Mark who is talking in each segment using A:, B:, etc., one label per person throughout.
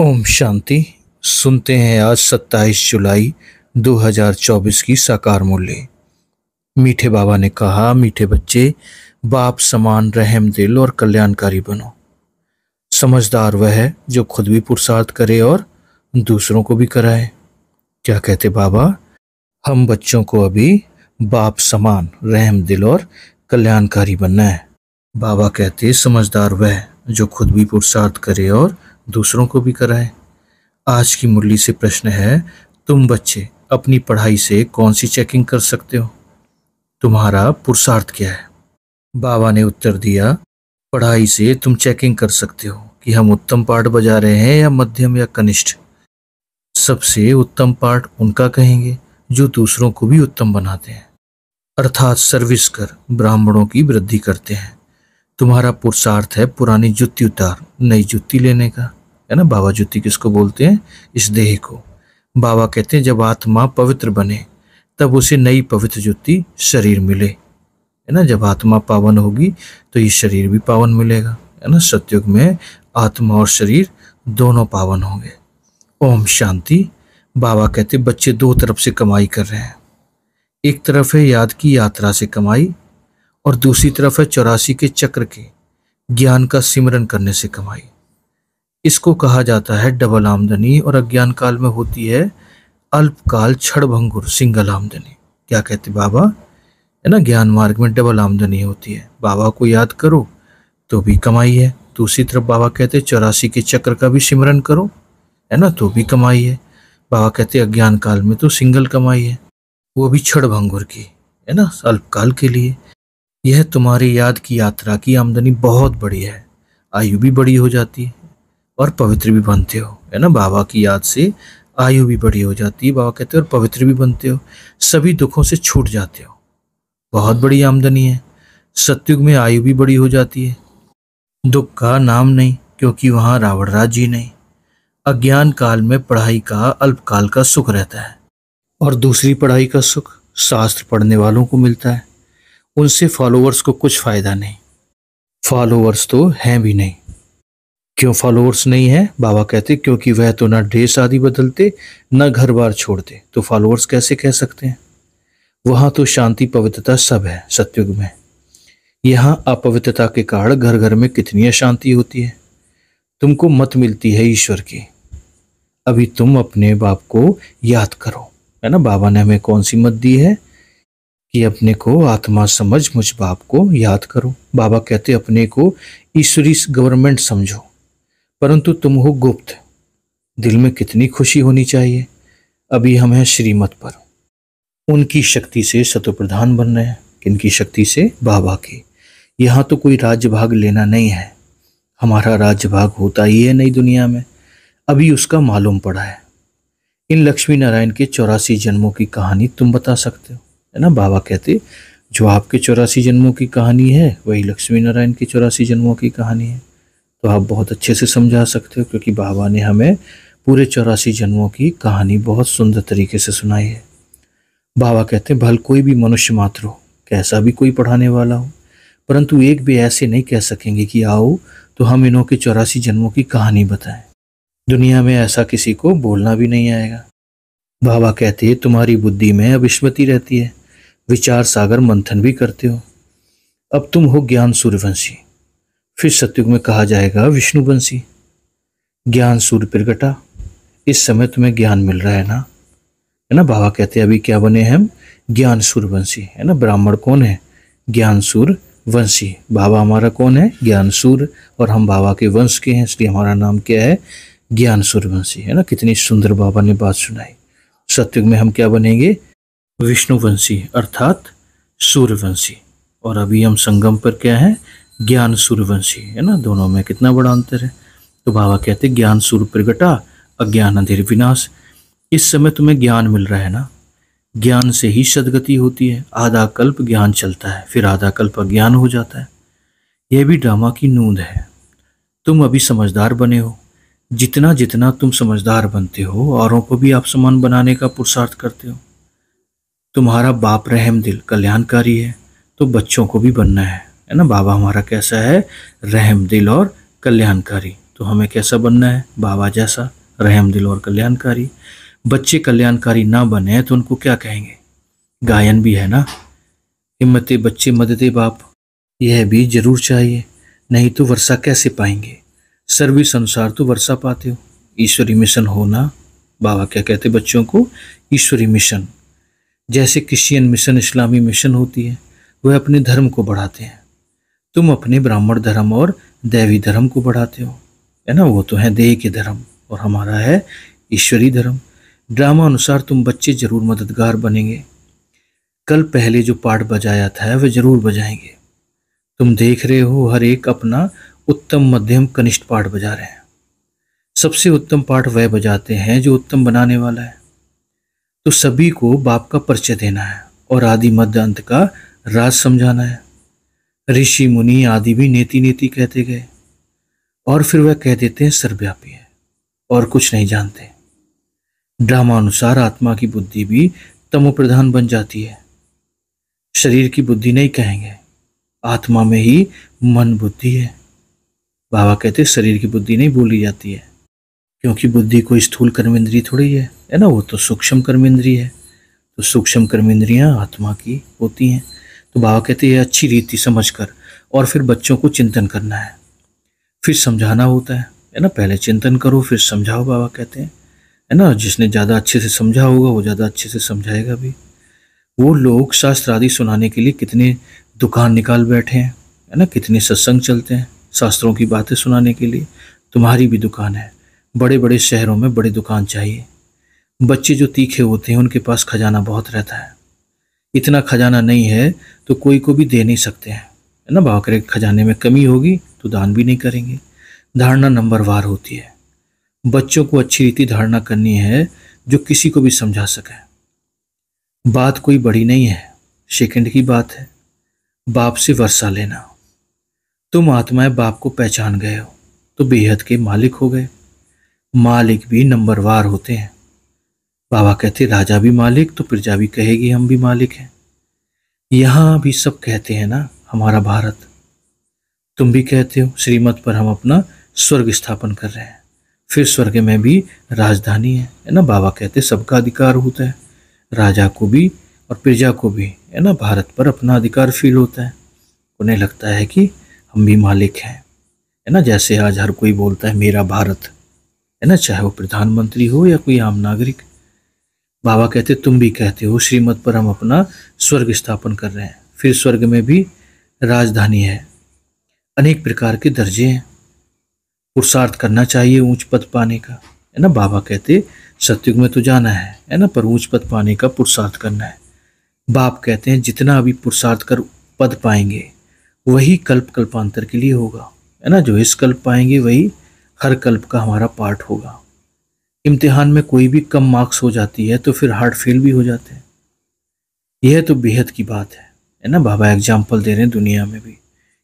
A: ओम शांति सुनते हैं आज 27 जुलाई 2024 की साकार मूल्य मीठे बाबा ने कहा मीठे बच्चे बाप समान रहम दिल और कल्याणकारी बनो समझदार वह है जो खुद भी पुरुषार्थ करे और दूसरों को भी कराए क्या कहते बाबा हम बच्चों को अभी बाप समान रहम दिल और कल्याणकारी बनना है बाबा कहते समझदार वह जो खुद भी पुरुषार्थ करे और दूसरों को भी कराएं आज की मुरली से प्रश्न है तुम बच्चे अपनी पढ़ाई से कौन सी चेकिंग कर सकते हो तुम्हारा पुरुषार्थ क्या है बाबा ने उत्तर दिया पढ़ाई से तुम चेकिंग कर सकते हो कि हम उत्तम पाठ बजा रहे हैं या मध्यम या कनिष्ठ सबसे उत्तम पाठ उनका कहेंगे जो दूसरों को भी उत्तम बनाते हैं अर्थात सर्विस कर ब्राह्मणों की वृद्धि करते हैं तुम्हारा पुरुषार्थ है पुरानी जुत्ती उतार नई जुत्ती लेने का है ना बाबा ज्योति किसको बोलते हैं इस देह को बाबा कहते हैं जब आत्मा पवित्र बने तब उसे नई पवित्र ज्योति शरीर मिले है ना जब आत्मा पावन होगी तो ये शरीर भी पावन मिलेगा है ना सत्युग में आत्मा और शरीर दोनों पावन होंगे ओम शांति बाबा कहते बच्चे दो तरफ से कमाई कर रहे हैं एक तरफ है याद की यात्रा से कमाई और दूसरी तरफ है चौरासी के चक्र के ज्ञान का सिमरन करने से कमाई इसको कहा जाता है डबल आमदनी और अज्ञान काल में होती है अल्पकाल छड़भंगुर सिंगल आमदनी क्या कहते बाबा है ना ज्ञान मार्ग में डबल आमदनी होती है बाबा को याद करो तो भी कमाई है दूसरी तरफ बाबा कहते चौरासी के चक्र का भी सिमरन करो है ना तो भी कमाई है बाबा कहते अज्ञान काल में तो सिंगल कमाई है वो भी छड़ भंगुर की है ना अल्पकाल के लिए यह तुम्हारी याद की यात्रा की आमदनी बहुत बड़ी है आयु भी बड़ी हो जाती है और पवित्र भी बनते हो है ना बाबा की याद से आयु भी बड़ी हो जाती है बाबा कहते हो और पवित्र भी बनते हो सभी दुखों से छूट जाते हो बहुत बड़ी आमदनी है सत्युग में आयु भी बड़ी हो जाती है दुख का नाम नहीं क्योंकि वहाँ रावण राज जी नहीं अज्ञान काल में पढ़ाई का अल्पकाल का सुख रहता है और दूसरी पढ़ाई का सुख शास्त्र पढ़ने वालों को मिलता है उनसे फॉलोअर्स को कुछ फ़ायदा नहीं फॉलोअर्स तो हैं भी नहीं क्यों फॉलोअर्स नहीं है बाबा कहते क्योंकि वह तो ना ड्रेस आदि बदलते न घर बार छोड़ते तो फॉलोअर्स कैसे कह सकते हैं वहाँ तो शांति पवित्रता सब है सत्युग में यहाँ अपवित्रता के कारण घर घर में कितनी अशांति होती है तुमको मत मिलती है ईश्वर की अभी तुम अपने बाप को याद करो है ना बाबा ने हमें कौन सी मत दी है कि अपने को आत्मा समझ मुझ बाप को याद करो बाबा कहते अपने को ईश्वरी गवर्नमेंट समझो परंतु तुम हो गुप्त दिल में कितनी खुशी होनी चाहिए अभी हम हैं श्रीमत पर उनकी शक्ति से सतुप्रधान बन रहे हैं किनकी शक्ति से बाबा की यहाँ तो कोई राज्य भाग लेना नहीं है हमारा राज्य भाग होता ही है नई दुनिया में अभी उसका मालूम पड़ा है इन लक्ष्मी नारायण के चौरासी जन्मों की कहानी तुम बता सकते हो है ना बाबा कहते जो आपके चौरासी जन्मों की कहानी है वही लक्ष्मी नारायण के चौरासी जन्मों की कहानी है तो आप बहुत अच्छे से समझा सकते हो क्योंकि बाबा ने हमें पूरे चौरासी जन्मों की कहानी बहुत सुंदर तरीके से सुनाई है बाबा कहते हैं भल कोई भी मनुष्य मात्र हो कैसा भी कोई पढ़ाने वाला हो परंतु एक भी ऐसे नहीं कह सकेंगे कि आओ तो हम इन्हों के चौरासी जन्मों की कहानी बताएं दुनिया में ऐसा किसी को बोलना भी नहीं आएगा बाबा कहते हैं तुम्हारी बुद्धि में अविस्मृति रहती है विचार सागर मंथन भी करते हो अब तुम हो ज्ञान सूर्यवंशी फिर सत्युग में कहा जाएगा विष्णु बंसी ज्ञान सूर्य प्रगटा इस समय तुम्हें ज्ञान मिल रहा है ना है ना बाबा कहते हैं अभी क्या बने हम ज्ञान सूर्य वंशी है ना ब्राह्मण कौन है ज्ञान सूर्य वंशी बाबा हमारा कौन है ज्ञान सूर्य और हम बाबा के वंश के हैं इसलिए हमारा नाम क्या है ज्ञान सूर्यवंशी है ना कितनी सुंदर बाबा ने बात सुनाई सत्युग में हम क्या बनेंगे विष्णुवंशी अर्थात सूर्यवंशी और अभी हम संगम पर क्या है ज्ञान सूर्यवंशी है ना दोनों में कितना बड़ा अंतर है तो बाबा कहते ज्ञान सूर्य प्रगटा अज्ञान अंधेर विनाश इस समय तुम्हें ज्ञान मिल रहा है ना ज्ञान से ही सदगति होती है आधा कल्प ज्ञान चलता है फिर आधा कल्प अज्ञान हो जाता है यह भी ड्रामा की नूंद है तुम अभी समझदार बने हो जितना जितना तुम समझदार बनते हो औरों को भी आप समान बनाने का पुरुषार्थ करते हो तुम्हारा बाप रहम दिल कल्याणकारी है तो बच्चों को भी बनना है है ना बाबा हमारा कैसा है रहम दिल और कल्याणकारी तो हमें कैसा बनना है बाबा जैसा रहम दिल और कल्याणकारी बच्चे कल्याणकारी ना बने तो उनको क्या कहेंगे गायन भी है ना हिम्मत बच्चे मदद बाप यह भी जरूर चाहिए नहीं तो वर्षा कैसे पाएंगे सर्विस अनुसार तो वर्षा पाते हो ईश्वरी मिशन होना बाबा क्या कहते बच्चों को ईश्वरी मिशन जैसे क्रिश्चियन मिशन इस्लामी मिशन होती है वह अपने धर्म को बढ़ाते हैं तुम अपने ब्राह्मण धर्म और दैवी धर्म को बढ़ाते हो है ना वो तो है देह के धर्म और हमारा है ईश्वरी धर्म ड्रामा अनुसार तुम बच्चे जरूर मददगार बनेंगे कल पहले जो पाठ बजाया था वह जरूर बजाएंगे तुम देख रहे हो हर एक अपना उत्तम मध्यम कनिष्ठ पाठ बजा रहे हैं सबसे उत्तम पाठ वह बजाते हैं जो उत्तम बनाने वाला है तो सभी को बाप का परिचय देना है और आदि मध्य अंत का राज समझाना है ऋषि मुनि आदि भी नेति नेति कहते गए और फिर वह कह देते हैं सर्वव्यापी है और कुछ नहीं जानते ड्रामा अनुसार आत्मा की बुद्धि भी तमो प्रधान बन जाती है शरीर की बुद्धि नहीं कहेंगे आत्मा में ही मन बुद्धि है बाबा कहते शरीर की बुद्धि नहीं बोली जाती है क्योंकि बुद्धि कोई स्थूल कर्मेंद्री थोड़ी है है ना वो तो सूक्ष्म कर्मेंद्री है तो सूक्ष्म कर्मेंद्रियां आत्मा की होती हैं तो बाबा कहते हैं अच्छी रीति समझ कर और फिर बच्चों को चिंतन करना है फिर समझाना होता है है ना पहले चिंतन करो फिर समझाओ बाबा कहते हैं है ना जिसने ज़्यादा अच्छे से समझा होगा वो ज़्यादा अच्छे से समझाएगा भी वो लोग शास्त्र आदि सुनाने के लिए कितने दुकान निकाल बैठे हैं है ना कितने सत्संग चलते हैं शास्त्रों की बातें सुनाने के लिए तुम्हारी भी दुकान है बड़े बड़े शहरों में बड़े दुकान चाहिए बच्चे जो तीखे होते हैं उनके पास खजाना बहुत रहता है इतना खजाना नहीं है तो कोई को भी दे नहीं सकते हैं है ना भाव करे खजाने में कमी होगी तो दान भी नहीं करेंगे धारणा नंबरवार होती है बच्चों को अच्छी रीति धारणा करनी है जो किसी को भी समझा सके बात कोई बड़ी नहीं है सेकंड की बात है बाप से वर्षा लेना तुम आत्माएं बाप को पहचान गए हो तो बेहद के मालिक हो गए मालिक भी नंबरवार होते हैं बाबा कहते राजा भी मालिक तो प्रजा भी कहेगी हम भी मालिक हैं यहाँ भी सब कहते हैं ना हमारा भारत तुम भी कहते हो श्रीमत पर हम अपना स्वर्ग स्थापन कर रहे हैं फिर स्वर्ग में भी राजधानी है है ना बाबा कहते सबका अधिकार होता है राजा को भी और प्रजा को भी है ना भारत पर अपना अधिकार फील होता है उन्हें लगता है कि हम भी मालिक हैं है ना जैसे आज हर कोई बोलता है मेरा भारत है ना चाहे वो प्रधानमंत्री हो या कोई आम नागरिक बाबा कहते तुम भी कहते हो श्रीमद पर हम अपना स्वर्ग स्थापन कर रहे हैं फिर स्वर्ग में भी राजधानी है अनेक प्रकार के दर्जे हैं पुरुषार्थ करना चाहिए ऊंच पद पाने का है ना बाबा कहते सत्युग में तो जाना है है ना पर ऊंच पद पाने का पुरुषार्थ करना है बाप कहते हैं जितना अभी पुरुषार्थ कर पद पाएंगे वही कल्प कल्पांतर के लिए होगा है ना जो इस कल्प पाएंगे वही हर कल्प का हमारा पाठ होगा इम्तिहान में कोई भी कम मार्क्स हो जाती है तो फिर हार्ट फेल भी हो जाते हैं यह तो बेहद की बात है है ना बाबा एग्जाम्पल दे रहे हैं दुनिया में भी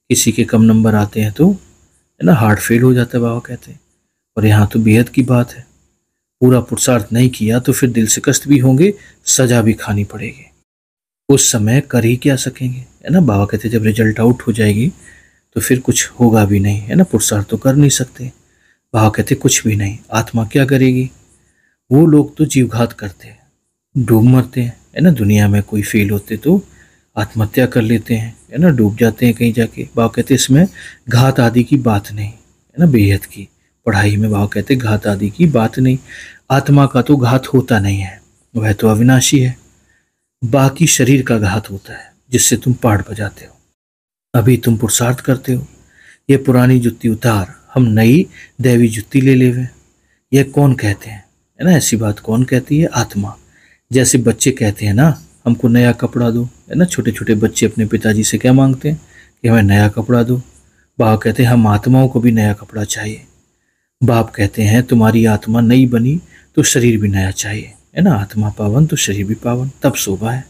A: किसी के कम नंबर आते हैं तो है ना हार्ट फेल हो जाता है बाबा कहते हैं और यहाँ तो बेहद की बात है पूरा पुरुषार्थ नहीं किया तो फिर दिल शिकस्त भी होंगे सजा भी खानी पड़ेगी उस समय कर ही क्या सकेंगे है ना बाबा कहते जब रिजल्ट आउट हो जाएगी तो फिर कुछ होगा भी नहीं है ना पुरुषार्थ तो कर नहीं सकते भाव कहते कुछ भी नहीं आत्मा क्या करेगी वो लोग तो जीवघात करते हैं डूब मरते हैं है ना दुनिया में कोई फेल होते तो आत्महत्या कर लेते हैं है ना डूब जाते हैं कहीं जाके भाव कहते इसमें घात आदि की बात नहीं है ना बेहद की पढ़ाई में भाव कहते घात आदि की बात नहीं आत्मा का तो घात होता नहीं है वह तो अविनाशी है बाकी शरीर का घात होता है जिससे तुम पहाड़ बजाते हो अभी तुम पुरुषार्थ करते हो ये पुरानी जुत्ती उतार हम नई दैवी जुत्ती ले लेवे यह कौन कहते हैं है ना ऐसी बात कौन कहती है आत्मा जैसे बच्चे कहते हैं ना हमको नया कपड़ा दो है ना छोटे छोटे बच्चे अपने पिताजी से क्या मांगते हैं कि हमें नया कपड़ा दो बाप कहते हैं हम आत्माओं को भी नया कपड़ा चाहिए बाप कहते हैं तुम्हारी आत्मा नई बनी तो शरीर भी नया चाहिए है ना आत्मा पावन तो शरीर भी पावन तब शोभा है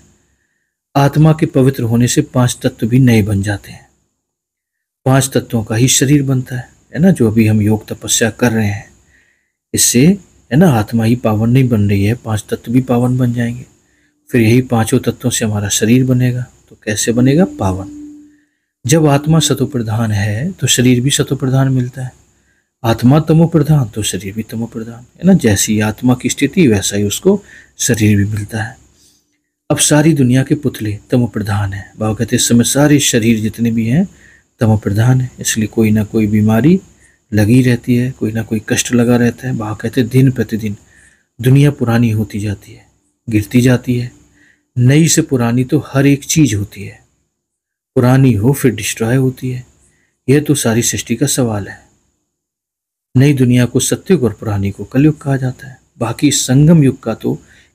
A: आत्मा के पवित्र होने से पांच तत्व भी नए बन जाते हैं पांच तत्वों का ही शरीर बनता है है ना जो अभी हम योग तपस्या कर रहे हैं इससे है ना आत्मा ही पावन नहीं बन रही है पांच तत्व भी पावन बन जाएंगे फिर यही पांचों तत्वों से हमारा शरीर बनेगा तो कैसे बनेगा पावन जब आत्मा सतो प्रधान है तो शरीर भी सतो प्रधान मिलता है आत्मा तमो प्रधान तो शरीर भी तमो प्रधान है ना जैसी आत्मा की स्थिति वैसा ही उसको शरीर भी मिलता है अब सारी दुनिया के पुतले तमो प्रधान है बाबा कहते इस समय सारे शरीर जितने भी हैं तम प्रधान है इसलिए कोई ना कोई बीमारी लगी रहती है कोई ना कोई कष्ट लगा रहता है वहाँ कहते दिन प्रतिदिन दुनिया पुरानी होती जाती है गिरती जाती है नई से पुरानी तो हर एक चीज़ होती है पुरानी हो फिर डिस्ट्रॉय होती है यह तो सारी सृष्टि का सवाल है नई दुनिया को सत्युग और पुरानी को कलयुग कहा जाता है बाकी संगम युग का तो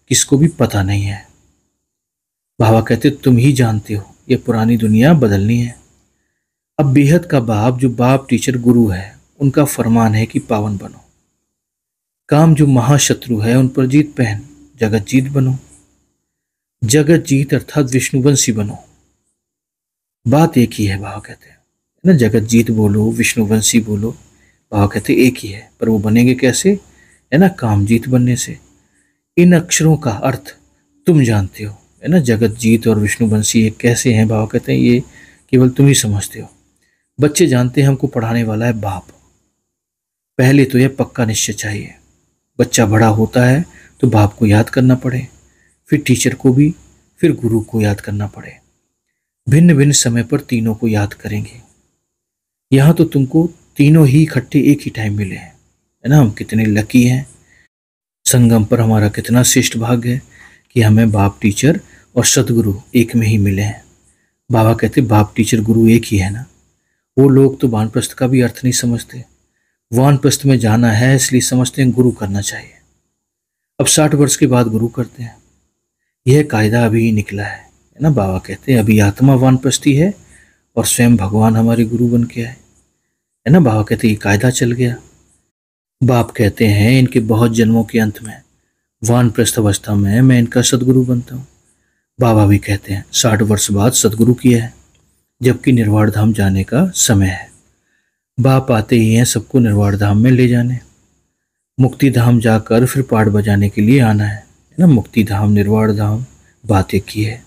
A: किसको भी पता नहीं है बाबा कहते तुम ही जानते हो यह पुरानी दुनिया बदलनी है अब बेहद का बाप जो बाप टीचर गुरु है उनका फरमान है कि पावन बनो काम जो महाशत्रु है उन पर जीत पहन जगत जीत बनो जगत जीत अर्थात विष्णुवंशी बनो बात एक ही है भाव कहते हैं ना जगत जीत बोलो विष्णुवंशी बोलो भाव कहते एक ही है पर वो बनेंगे कैसे है ना काम जीत बनने से इन अक्षरों का अर्थ तुम जानते हो है ना जगत जीत और विष्णुवंशी ये कैसे हैं भाव कहते हैं ये केवल तुम ही समझते हो बच्चे जानते हैं हमको पढ़ाने वाला है बाप पहले तो यह पक्का निश्चय चाहिए बच्चा बड़ा होता है तो बाप को याद करना पड़े फिर टीचर को भी फिर गुरु को याद करना पड़े भिन्न भिन्न समय पर तीनों को याद करेंगे यहाँ तो तुमको तीनों ही इकट्ठे एक ही टाइम मिले हैं है ना हम कितने लकी हैं संगम पर हमारा कितना श्रेष्ठ भाग्य है कि हमें बाप टीचर और सदगुरु एक में ही मिले हैं बाबा कहते बाप टीचर गुरु एक ही है ना वो लोग तो वानप्रस्थ का भी अर्थ नहीं समझते वानप्रस्थ में जाना है इसलिए समझते हैं गुरु करना चाहिए अब साठ वर्ष के बाद गुरु करते हैं यह कायदा अभी निकला है ना बाबा कहते हैं अभी आत्मा वानप्रस्थी है और स्वयं भगवान हमारे गुरु बन के आए है ना बाबा कहते ये कायदा चल गया बाप कहते हैं इनके बहुत जन्मों के अंत में वानप्रस्थ अवस्था में मैं इनका सदगुरु बनता हूँ बाबा भी कहते हैं साठ वर्ष बाद सदगुरु किया है जबकि निर्वाण धाम जाने का समय है बाप आते ही हैं सबको निर्वाण धाम में ले जाने मुक्ति धाम जाकर फिर पाठ बजाने के लिए आना है ना मुक्ति धाम निर्वाण धाम बात एक ही है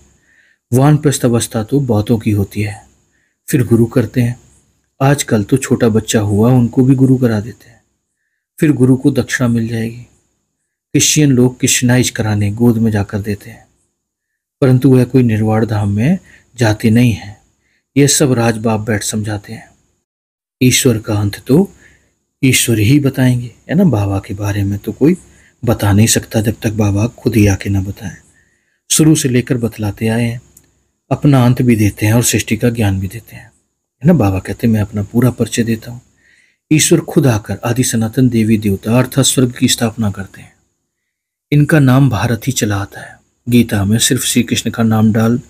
A: वान प्रस्थ अवस्था तो बातों की होती है फिर गुरु करते हैं आजकल तो छोटा बच्चा हुआ उनको भी गुरु करा देते हैं फिर गुरु को दक्षिणा मिल जाएगी क्रिश्चियन लोग कृष्णाइज कराने गोद में जाकर देते हैं परंतु वह कोई निर्वाण धाम में जाते नहीं हैं यह सब राज बाप बैठ समझाते हैं ईश्वर का अंत तो ईश्वर ही बताएंगे है ना बाबा के बारे में तो कोई बता नहीं सकता जब तक बाबा खुद ही आके ना बताएं शुरू से लेकर बतलाते आए हैं अपना अंत भी देते हैं और सृष्टि का ज्ञान भी देते हैं है ना बाबा कहते हैं मैं अपना पूरा परिचय देता हूँ ईश्वर खुद आकर आदि सनातन देवी देवता अर्थात स्वर्ग की स्थापना करते हैं इनका नाम भारत ही चला आता है गीता में सिर्फ श्री कृष्ण का नाम डाल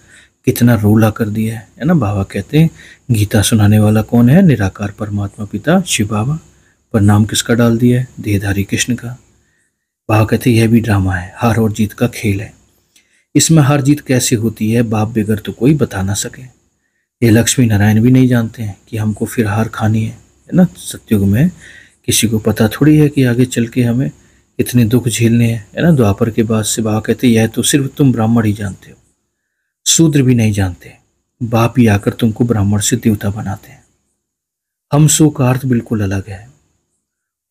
A: कितना रोला कर दिया है ना बाबा कहते हैं गीता सुनाने वाला कौन है निराकार परमात्मा पिता शिव बाबा पर नाम किसका डाल दिया है देहधारी कृष्ण का बाबा कहते यह भी ड्रामा है हार और जीत का खेल है इसमें हार जीत कैसे होती है बाप बेगर तो कोई बता ना सके ये लक्ष्मी नारायण भी नहीं जानते हैं कि हमको फिर हार खानी है है ना सत्युग में किसी को पता थोड़ी है कि आगे चल के हमें इतने दुख झेलने हैं है ना द्वापर के बाद से बाबा कहते यह तो सिर्फ तुम ब्राह्मण ही जानते हो शूद्र भी नहीं जानते बाप ही आकर तुमको ब्राह्मण से देवता बनाते हैं हम सो का अर्थ बिल्कुल अलग है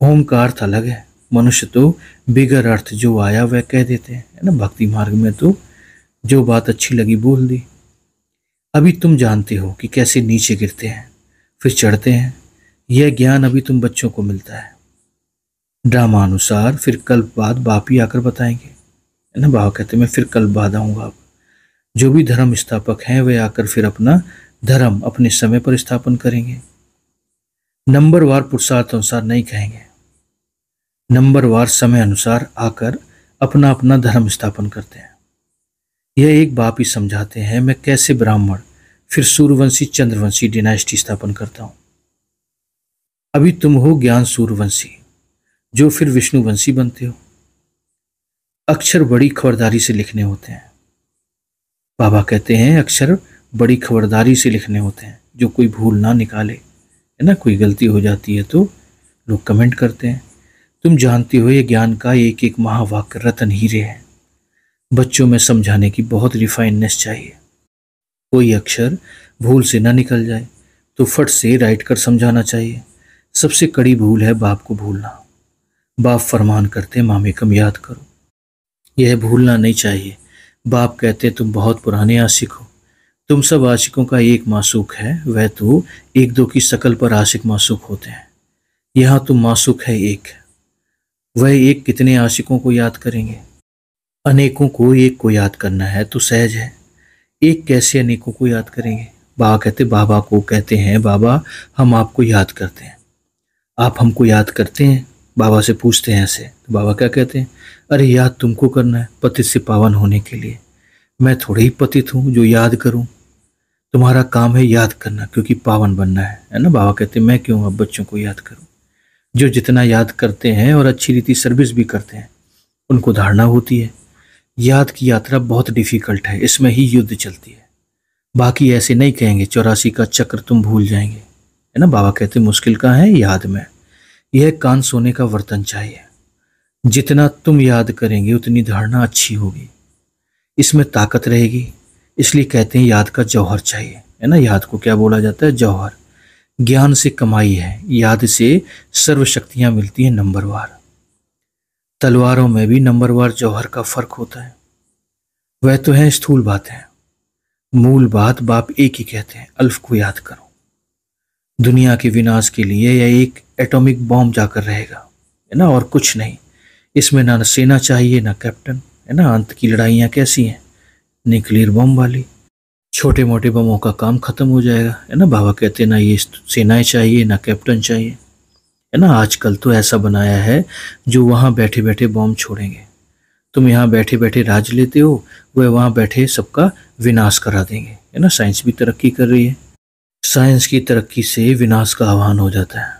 A: होम का अर्थ अलग है मनुष्य तो बिगर अर्थ जो आया वह कह देते हैं ना भक्ति मार्ग में तो जो बात अच्छी लगी बोल दी अभी तुम जानते हो कि कैसे नीचे गिरते हैं फिर चढ़ते हैं यह ज्ञान अभी तुम बच्चों को मिलता है ड्रामा अनुसार फिर कल बाद बाप ही आकर बताएंगे है ना बाबा कहते मैं फिर कल बाद आऊँगा आप जो भी धर्म स्थापक हैं वे आकर फिर अपना धर्म अपने समय पर स्थापन करेंगे नंबर वार पुरुषार्थ अनुसार नहीं कहेंगे नंबर वार समय अनुसार आकर अपना अपना धर्म स्थापन करते हैं यह एक बाप ही समझाते हैं मैं कैसे ब्राह्मण फिर सूर्यवंशी चंद्रवंशी डिनास्टी स्थापन करता हूं अभी तुम हो ज्ञान सूर्यवंशी जो फिर विष्णुवंशी बनते हो अक्षर बड़ी खबरदारी से लिखने होते हैं बाबा कहते हैं अक्षर बड़ी खबरदारी से लिखने होते हैं जो कोई भूल ना निकाले है ना कोई गलती हो जाती है तो लोग कमेंट करते हैं तुम जानते हो ये ज्ञान का एक एक महावाक्य रतन हीरे हैं बच्चों में समझाने की बहुत रिफाइननेस चाहिए कोई अक्षर भूल से ना निकल जाए तो फट से राइट कर समझाना चाहिए सबसे कड़ी भूल है बाप को भूलना बाप फरमान करते मामे कम याद करो यह भूलना नहीं चाहिए बाप कहते तुम बहुत पुराने आशिक हो तुम सब आशिकों का एक मासूक है वह तो एक दो की शक्ल पर आशिक मासूक होते हैं यहाँ तुम तो मासूक है एक वह एक कितने आशिकों को याद करेंगे अनेकों को एक को याद करना है तो सहज है एक कैसे अनेकों को याद करेंगे बाबा कहते बाबा को कहते हैं बाबा हम आपको याद करते हैं आप हमको याद करते हैं बाबा से पूछते हैं ऐसे तो बाबा क्या कहते हैं अरे याद तुमको करना है पति से पावन होने के लिए मैं थोड़े ही पतित हूँ जो याद करूँ तुम्हारा काम है याद करना क्योंकि पावन बनना है है ना बाबा कहते मैं क्यों अब बच्चों को याद करूँ जो जितना याद करते हैं और अच्छी रीति सर्विस भी करते हैं उनको धारणा होती है याद की यात्रा बहुत डिफिकल्ट है इसमें ही युद्ध चलती है बाकी ऐसे नहीं कहेंगे चौरासी का चक्र तुम भूल जाएंगे है ना बाबा कहते मुश्किल का है याद में यह कान सोने का वर्तन चाहिए जितना तुम याद करेंगे उतनी धारणा अच्छी होगी इसमें ताकत रहेगी इसलिए कहते हैं याद का जौहर चाहिए है ना याद को क्या बोला जाता है जौहर ज्ञान से कमाई है याद से सर्वशक्तियाँ मिलती हैं नंबरवार तलवारों में भी नंबरवार जौहर का फर्क होता है वह तो है स्थूल बातें मूल बात बाप एक ही कहते हैं अल्फ को याद करो दुनिया के विनाश के लिए यह एक एटॉमिक बॉम्ब जाकर रहेगा है ना और कुछ नहीं इसमें ना सेना चाहिए ना कैप्टन है ना अंत की लड़ाइयाँ कैसी हैं न्यूक्लियर बम वाली छोटे मोटे बमों का काम ख़त्म हो जाएगा है ना बाबा कहते ना ये सेनाएं चाहिए ना कैप्टन चाहिए है ना आजकल तो ऐसा बनाया है जो वहाँ बैठे बैठे बम छोड़ेंगे तुम यहाँ बैठे बैठे राज लेते हो वह वहाँ बैठे सबका विनाश करा देंगे है ना साइंस भी तरक्की कर रही है साइंस की तरक्की से विनाश का आह्वान हो जाता है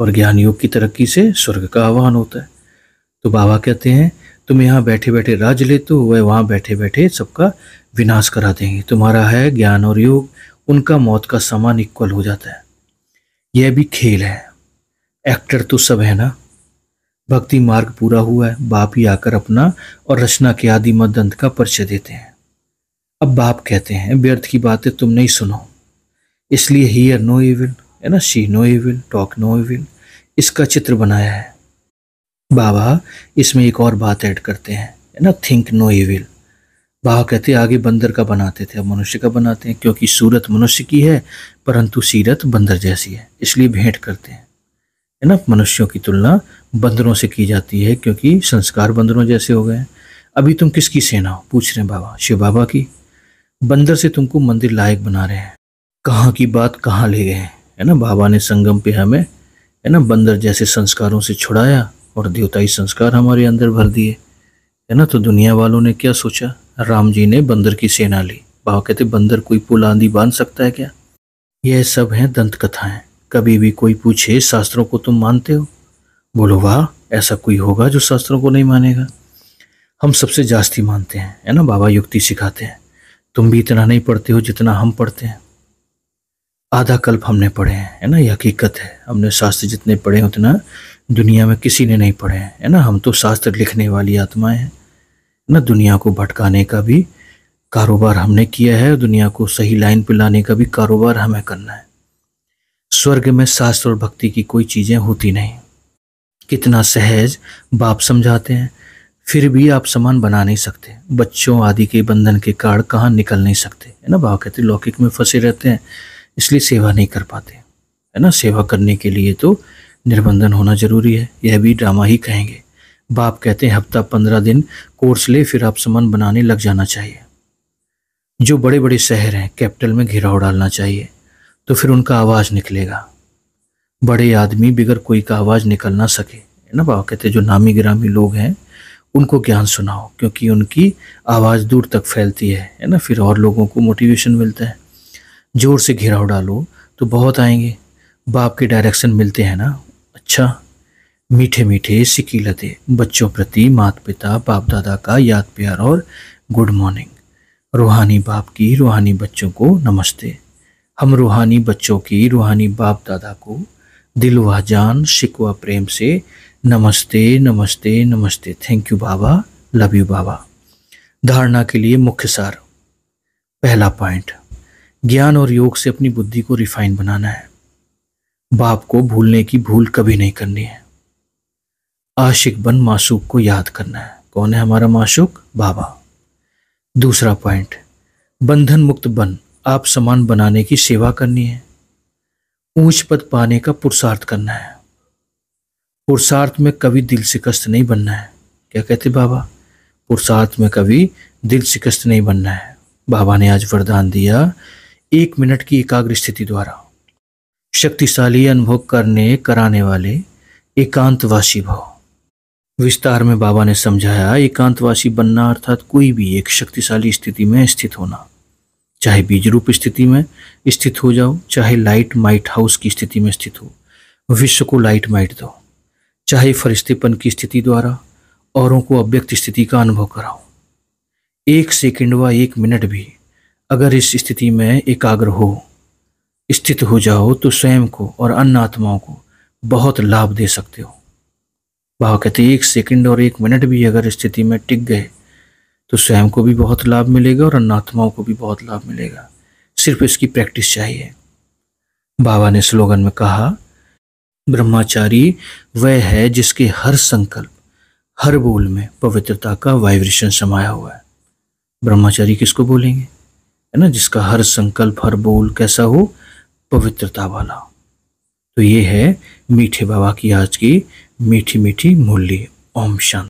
A: और ज्ञान योग की तरक्की से स्वर्ग का आह्वान होता है तो बाबा कहते हैं तुम यहाँ बैठे बैठे राज ले तो वह वहाँ बैठे बैठे सबका विनाश करा देंगे तुम्हारा है ज्ञान और योग उनका मौत का सामान इक्वल हो जाता है यह भी खेल है एक्टर तो सब है ना भक्ति मार्ग पूरा हुआ है बाप ही आकर अपना और रचना के आदि मदंत का परिचय देते हैं अब बाप कहते हैं व्यर्थ की बातें तुम नहीं सुनो इसलिए हियर नो इविल है ना see no evil talk no evil इसका चित्र बनाया है बाबा इसमें एक और बात ऐड करते हैं है ना थिंक नो विल बाबा कहते आगे बंदर का बनाते थे अब मनुष्य का बनाते हैं क्योंकि सूरत मनुष्य की है परंतु सीरत बंदर जैसी है इसलिए भेंट करते हैं है ना मनुष्यों की तुलना बंदरों से की जाती है क्योंकि संस्कार बंदरों जैसे हो गए हैं अभी तुम किसकी सेना हो पूछ रहे हैं बाबा शिव बाबा की बंदर से तुमको मंदिर लायक बना रहे हैं कहाँ की बात कहाँ ले गए हैं है ना बाबा ने संगम पे हमें है ना बंदर जैसे संस्कारों से छुड़ाया और देवताई संस्कार हमारे अंदर भर दिए है ना तो दुनिया वालों ने क्या सोचा राम जी ने बंदर की सेना ली बाबा कहते बंदर कोई पुल आंधी बांध सकता है क्या यह सब हैं दंत कथाएं कभी भी कोई पूछे शास्त्रों को तुम मानते हो बोलो वाह ऐसा कोई होगा जो शास्त्रों को नहीं मानेगा हम सबसे जास्ती मानते हैं है ना बाबा युक्ति सिखाते हैं तुम भी इतना नहीं पढ़ते हो जितना हम पढ़ते हैं आधा कल्प हमने पढ़े हैं है ना ये हकीकत है हमने शास्त्र जितने पढ़े हैं उतना दुनिया में किसी ने नहीं पढ़े हैं है ना हम तो शास्त्र लिखने वाली आत्माएं हैं ना दुनिया को भटकाने का भी कारोबार हमने किया है दुनिया को सही लाइन पर लाने का भी कारोबार हमें करना है स्वर्ग में शास्त्र और भक्ति की कोई चीज़ें होती नहीं कितना सहज बाप समझाते हैं फिर भी आप समान बना नहीं सकते बच्चों आदि के बंधन के कारण कहाँ निकल नहीं सकते है ना बाप कहते लौकिक में फंसे रहते हैं इसलिए सेवा नहीं कर पाते है ना सेवा करने के लिए तो निर्बंधन होना जरूरी है यह भी ड्रामा ही कहेंगे बाप कहते हैं हफ्ता पंद्रह दिन कोर्स ले फिर आप समन बनाने लग जाना चाहिए जो बड़े बड़े शहर हैं कैपिटल में घिराव डालना चाहिए तो फिर उनका आवाज़ निकलेगा बड़े आदमी बिगर कोई का आवाज़ निकल ना सके है ना बाबा कहते जो नामी गिरामी लोग हैं उनको ज्ञान सुनाओ क्योंकि उनकी आवाज़ दूर तक फैलती है है ना फिर और लोगों को मोटिवेशन मिलता है ज़ोर से घिराव डालो तो बहुत आएंगे बाप के डायरेक्शन मिलते हैं ना अच्छा मीठे मीठे लते बच्चों प्रति मात पिता बाप दादा का याद प्यार और गुड मॉर्निंग रूहानी बाप की रूहानी बच्चों को नमस्ते हम रूहानी बच्चों की रूहानी बाप दादा को दिल व जान शिकवा प्रेम से नमस्ते नमस्ते नमस्ते थैंक यू बाबा लव यू बाबा धारणा के लिए मुख्य सार पहला पॉइंट ज्ञान और योग से अपनी बुद्धि को रिफाइन बनाना है बाप को भूलने की भूल कभी नहीं करनी है आशिक बन मासूक को याद करना है कौन है हमारा मासूक बाबा दूसरा पॉइंट बंधन मुक्त बन आप समान बनाने की सेवा करनी है ऊंच पद पाने का पुरुषार्थ करना है पुरुषार्थ में कभी दिल शिकस्त नहीं बनना है क्या कहते बाबा पुरुषार्थ में कभी दिल शिकस्त नहीं बनना है बाबा ने आज वरदान दिया एक मिनट की एकाग्र स्थिति द्वारा शक्तिशाली अनुभव करने कराने वाले एकांतवासी भाव विस्तार में बाबा ने समझाया एकांतवासी बनना अर्थात कोई भी एक शक्तिशाली स्थिति में स्थित होना चाहे बीज रूप स्थिति में स्थित हो जाओ चाहे लाइट माइट हाउस की स्थिति में स्थित हो विश्व को लाइट माइट दो चाहे फरिश्तेपन की स्थिति द्वारा औरों को अव्यक्त स्थिति का अनुभव कराओ एक सेकेंड व एक मिनट भी अगर इस स्थिति में एकाग्र हो स्थित हो जाओ तो स्वयं को और अन्य आत्माओं को बहुत लाभ दे सकते हो वह कहते एक सेकंड और एक मिनट भी अगर स्थिति में टिक गए तो स्वयं को भी बहुत लाभ मिलेगा और अन्नात्माओं को भी बहुत लाभ मिलेगा सिर्फ इसकी प्रैक्टिस चाहिए बाबा ने स्लोगन में कहा ब्रह्माचारी वह है जिसके हर संकल्प हर बोल में पवित्रता का वाइब्रेशन समाया हुआ है ब्रह्मचारी किसको बोलेंगे है ना जिसका हर संकल्प हर बोल कैसा हो पवित्रता वाला तो ये है मीठे बाबा की आज की मीठी मीठी मूल्य ओम शांति